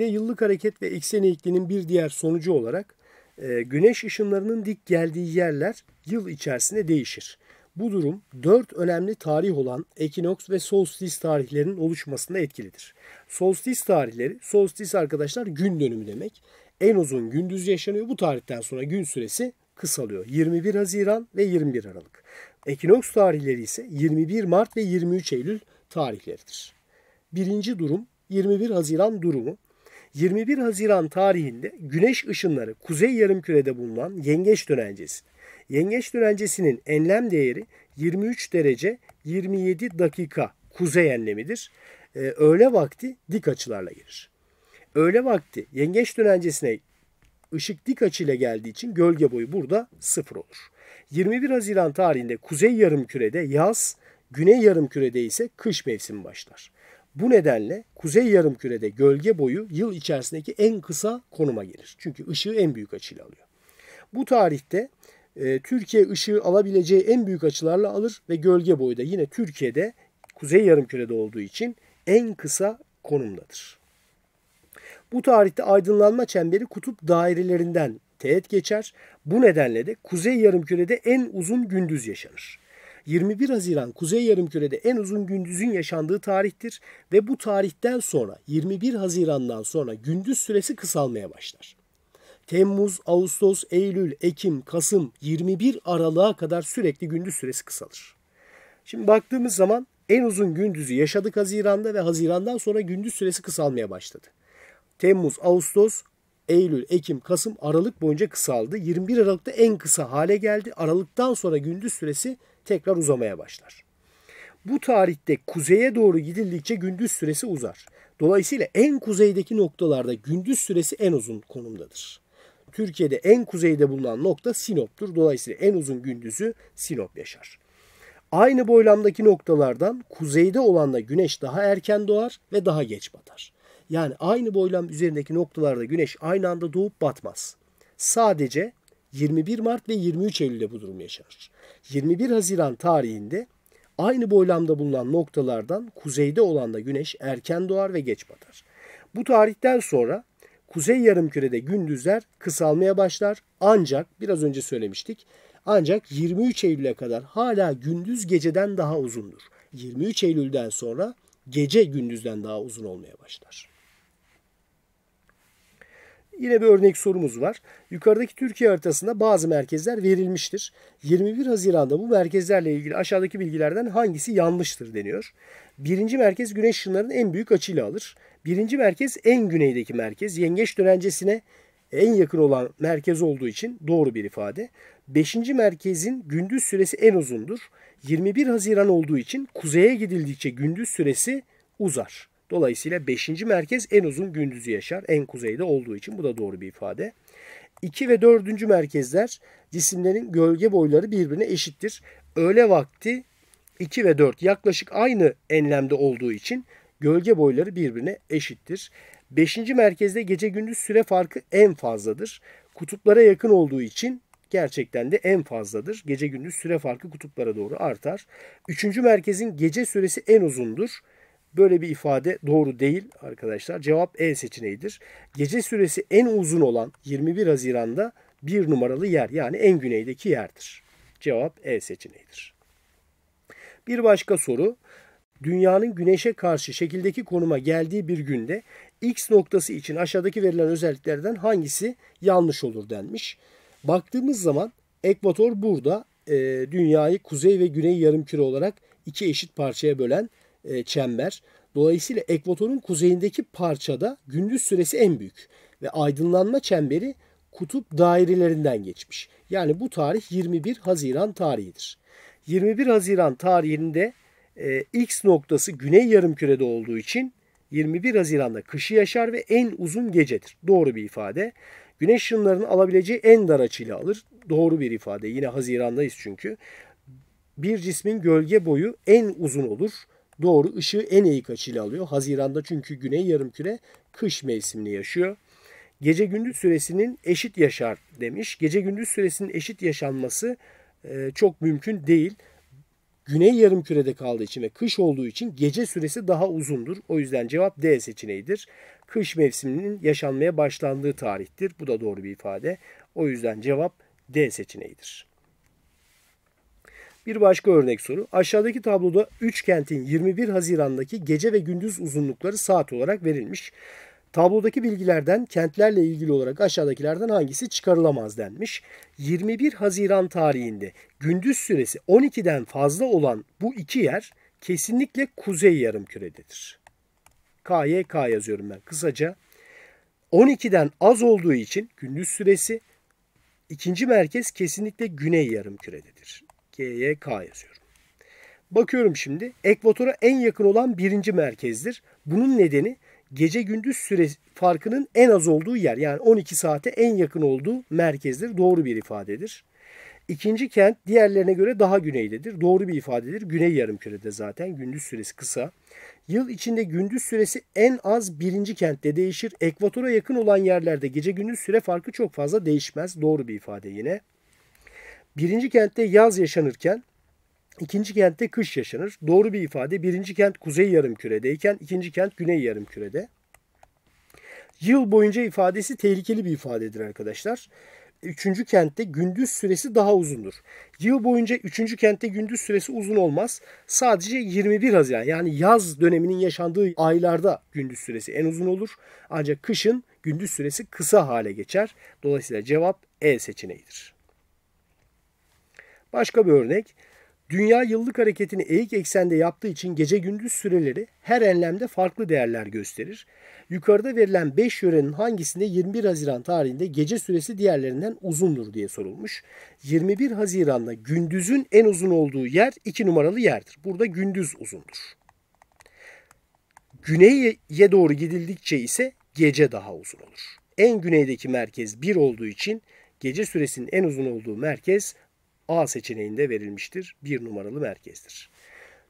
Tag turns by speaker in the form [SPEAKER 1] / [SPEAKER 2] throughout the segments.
[SPEAKER 1] Yine yıllık hareket ve eksen eğikliğinin bir diğer sonucu olarak e, güneş ışınlarının dik geldiği yerler yıl içerisinde değişir. Bu durum dört önemli tarih olan ekinoks ve solstis tarihlerinin oluşmasında etkilidir. Solstis tarihleri, solstis arkadaşlar gün dönümü demek. En uzun gündüz yaşanıyor. Bu tarihten sonra gün süresi kısalıyor. 21 Haziran ve 21 Aralık. Ekinoks tarihleri ise 21 Mart ve 23 Eylül tarihleridir. Birinci durum 21 Haziran durumu 21 Haziran tarihinde güneş ışınları kuzey yarımkürede bulunan yengeç dönencesi. Yengeç dönencesinin enlem değeri 23 derece 27 dakika kuzey enlemidir. Ee, öğle vakti dik açılarla girir. Öğle vakti yengeç dönencesine ışık dik açıyla geldiği için gölge boyu burada sıfır olur. 21 Haziran tarihinde kuzey yarımkürede yaz, güney yarımkürede ise kış mevsimi başlar. Bu nedenle kuzey yarım kürede gölge boyu yıl içerisindeki en kısa konuma gelir. Çünkü ışığı en büyük açıyla alıyor. Bu tarihte e, Türkiye ışığı alabileceği en büyük açılarla alır ve gölge boyu da yine Türkiye'de kuzey yarım kürede olduğu için en kısa konumdadır. Bu tarihte aydınlanma çemberi kutup dairelerinden teğet geçer. Bu nedenle de kuzey yarım kürede en uzun gündüz yaşanır. 21 Haziran Kuzey Yarımküre'de en uzun gündüzün yaşandığı tarihtir ve bu tarihten sonra 21 Haziran'dan sonra gündüz süresi kısalmaya başlar. Temmuz, Ağustos, Eylül, Ekim, Kasım 21 Aralık'a kadar sürekli gündüz süresi kısalır. Şimdi baktığımız zaman en uzun gündüzü yaşadık Haziran'da ve Haziran'dan sonra gündüz süresi kısalmaya başladı. Temmuz, Ağustos, Eylül, Ekim, Kasım, Aralık boyunca kısaldı. 21 Aralık'ta en kısa hale geldi. Aralık'tan sonra gündüz süresi tekrar uzamaya başlar. Bu tarihte kuzeye doğru gidildikçe gündüz süresi uzar. Dolayısıyla en kuzeydeki noktalarda gündüz süresi en uzun konumdadır. Türkiye'de en kuzeyde bulunan nokta Sinop'tur. Dolayısıyla en uzun gündüzü Sinop yaşar. Aynı boylamdaki noktalardan kuzeyde olanla güneş daha erken doğar ve daha geç batar. Yani aynı boylam üzerindeki noktalarda güneş aynı anda doğup batmaz. Sadece 21 Mart ve 23 Eylül'de bu durum yaşanır. 21 Haziran tarihinde aynı boylamda bulunan noktalardan kuzeyde olan da güneş erken doğar ve geç batar. Bu tarihten sonra kuzey yarımkürede gündüzler kısalmaya başlar. Ancak biraz önce söylemiştik. Ancak 23 Eylül'e kadar hala gündüz geceden daha uzundur. 23 Eylül'den sonra gece gündüzden daha uzun olmaya başlar. Yine bir örnek sorumuz var. Yukarıdaki Türkiye haritasında bazı merkezler verilmiştir. 21 Haziran'da bu merkezlerle ilgili aşağıdaki bilgilerden hangisi yanlıştır deniyor. Birinci merkez güneş ışınlarının en büyük açıyla alır. Birinci merkez en güneydeki merkez. Yengeç dönencesine en yakın olan merkez olduğu için doğru bir ifade. Beşinci merkezin gündüz süresi en uzundur. 21 Haziran olduğu için kuzeye gidildikçe gündüz süresi uzar. Dolayısıyla 5. merkez en uzun gündüzü yaşar. En kuzeyde olduğu için bu da doğru bir ifade. 2 ve 4. merkezler cisimlerin gölge boyları birbirine eşittir. Öğle vakti 2 ve 4 yaklaşık aynı enlemde olduğu için gölge boyları birbirine eşittir. 5. merkezde gece gündüz süre farkı en fazladır. Kutuplara yakın olduğu için gerçekten de en fazladır. Gece gündüz süre farkı kutuplara doğru artar. 3. merkezin gece süresi en uzundur. Böyle bir ifade doğru değil arkadaşlar. Cevap E seçeneğidir. Gece süresi en uzun olan 21 Haziran'da bir numaralı yer yani en güneydeki yerdir. Cevap E seçeneğidir. Bir başka soru. Dünyanın güneşe karşı şekildeki konuma geldiği bir günde X noktası için aşağıdaki verilen özelliklerden hangisi yanlış olur denmiş. Baktığımız zaman ekvator burada e, dünyayı kuzey ve güney yarımküre olarak iki eşit parçaya bölen e, çember. Dolayısıyla ekvatorun kuzeyindeki parçada gündüz süresi en büyük ve aydınlanma çemberi kutup dairelerinden geçmiş. Yani bu tarih 21 Haziran tarihidir. 21 Haziran tarihinde e, X noktası güney yarımkürede olduğu için 21 Haziran'da kışı yaşar ve en uzun gecedir. Doğru bir ifade. Güneş ışınlarının alabileceği en dar açıyla alır. Doğru bir ifade. Yine Haziran'dayız çünkü. Bir cismin gölge boyu en uzun olur doğru ışığı en eğik açıyla alıyor. Haziran'da çünkü güney yarımküre kış mevsimini yaşıyor. Gece gündüz süresinin eşit yaşar demiş. Gece gündüz süresinin eşit yaşanması e, çok mümkün değil. Güney yarımkürede kaldığı için ve kış olduğu için gece süresi daha uzundur. O yüzden cevap D seçeneğidir. Kış mevsiminin yaşanmaya başlandığı tarihtir. Bu da doğru bir ifade. O yüzden cevap D seçeneğidir. Bir başka örnek soru. Aşağıdaki tabloda 3 kentin 21 Haziran'daki gece ve gündüz uzunlukları saat olarak verilmiş. Tablodaki bilgilerden kentlerle ilgili olarak aşağıdakilerden hangisi çıkarılamaz denmiş. 21 Haziran tarihinde gündüz süresi 12'den fazla olan bu iki yer kesinlikle kuzey yarım kürededir. KYK yazıyorum ben kısaca. 12'den az olduğu için gündüz süresi ikinci merkez kesinlikle güney yarım kürededir. GYK yazıyorum. Bakıyorum şimdi. Ekvatora en yakın olan birinci merkezdir. Bunun nedeni gece gündüz süre farkının en az olduğu yer. Yani 12 saate en yakın olduğu merkezdir. Doğru bir ifadedir. İkinci kent diğerlerine göre daha güneydedir. Doğru bir ifadedir. Güney yarım kürede zaten gündüz süresi kısa. Yıl içinde gündüz süresi en az birinci kentte değişir. Ekvatora yakın olan yerlerde gece gündüz süre farkı çok fazla değişmez. Doğru bir ifade yine. Birinci kentte yaz yaşanırken ikinci kentte kış yaşanır. Doğru bir ifade. Birinci kent kuzey yarım küredeyken ikinci kent güney yarım kürede. Yıl boyunca ifadesi tehlikeli bir ifadedir arkadaşlar. Üçüncü kentte gündüz süresi daha uzundur. Yıl boyunca üçüncü kentte gündüz süresi uzun olmaz. Sadece 21 Haziran yani yaz döneminin yaşandığı aylarda gündüz süresi en uzun olur. Ancak kışın gündüz süresi kısa hale geçer. Dolayısıyla cevap E seçeneğidir. Başka bir örnek. Dünya yıllık hareketini eğik eksende yaptığı için gece gündüz süreleri her enlemde farklı değerler gösterir. Yukarıda verilen 5 yörenin hangisinde 21 Haziran tarihinde gece süresi diğerlerinden uzundur diye sorulmuş. 21 Haziran'da gündüzün en uzun olduğu yer 2 numaralı yerdir. Burada gündüz uzundur. Güney'e doğru gidildikçe ise gece daha uzun olur. En güneydeki merkez 1 olduğu için gece süresinin en uzun olduğu merkez A seçeneğinde verilmiştir. Bir numaralı merkezdir.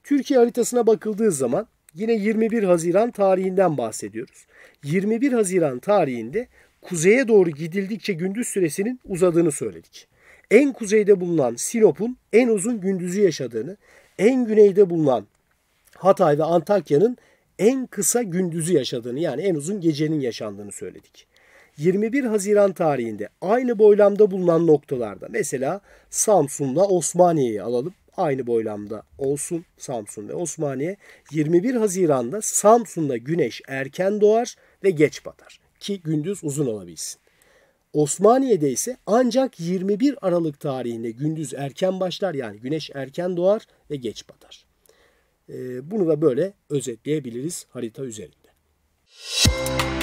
[SPEAKER 1] Türkiye haritasına bakıldığı zaman yine 21 Haziran tarihinden bahsediyoruz. 21 Haziran tarihinde kuzeye doğru gidildikçe gündüz süresinin uzadığını söyledik. En kuzeyde bulunan Sinop'un en uzun gündüzü yaşadığını, en güneyde bulunan Hatay ve Antakya'nın en kısa gündüzü yaşadığını yani en uzun gecenin yaşandığını söyledik. 21 Haziran tarihinde aynı boylamda bulunan noktalarda mesela Samsun'la Osmaniye'yi alalım. Aynı boylamda olsun Samsun ve Osmaniye. 21 Haziran'da Samsun'da güneş erken doğar ve geç batar ki gündüz uzun olabilsin. Osmaniye'de ise ancak 21 Aralık tarihinde gündüz erken başlar yani güneş erken doğar ve geç batar. Ee, bunu da böyle özetleyebiliriz harita üzerinde. Müzik